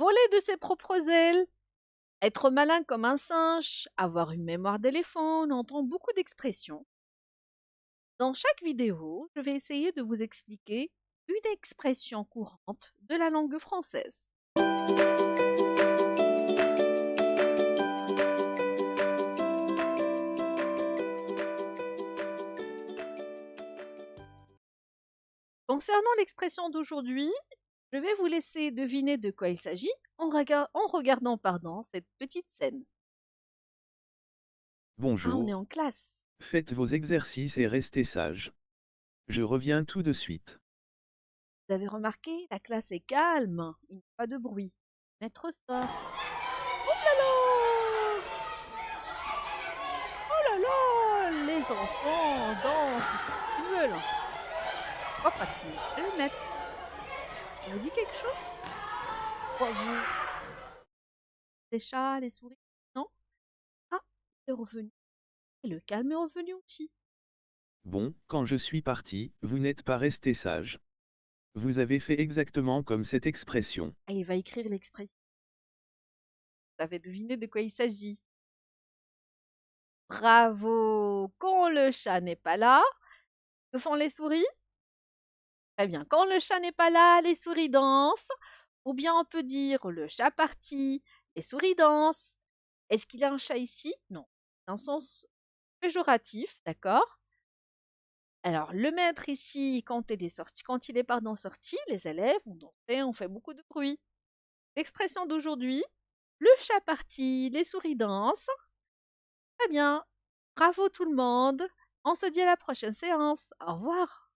voler de ses propres ailes, être malin comme un singe, avoir une mémoire d'éléphant, on entend beaucoup d'expressions. Dans chaque vidéo, je vais essayer de vous expliquer une expression courante de la langue française. Concernant l'expression d'aujourd'hui, je vais vous laisser deviner de quoi il s'agit en, regardant pardon, cette petite scène. Bonjour. Ah, on est en classe. Faites vos exercices et restez sages. Je reviens tout de suite. Vous avez remarqué, la classe est calme. Il n'y a pas de bruit. Maître sort. Oh là là Oh là là Les enfants dansent, ils veulent. Parce qu'ils le maître dit quelque chose Les chats, les souris Non Ah, c'est revenu. Et le calme est revenu aussi. Bon, quand je suis parti, vous n'êtes pas resté sage. Vous avez fait exactement comme cette expression. Allez, ah, il va écrire l'expression. Vous avez deviné de quoi il s'agit. Bravo Quand le chat n'est pas là, que font les souris Très bien. Quand le chat n'est pas là, les souris dansent. Ou bien on peut dire le chat parti, les souris dansent. Est-ce qu'il y a un chat ici Non. Dans son sens péjoratif, d'accord alors, le maître ici, quand il est sorti, quand il est sorti, les élèves ont dansé, ont fait beaucoup de bruit. L'expression d'aujourd'hui, le chat parti, les souris dansent. Très bien. Bravo tout le monde. On se dit à la prochaine séance. Au revoir.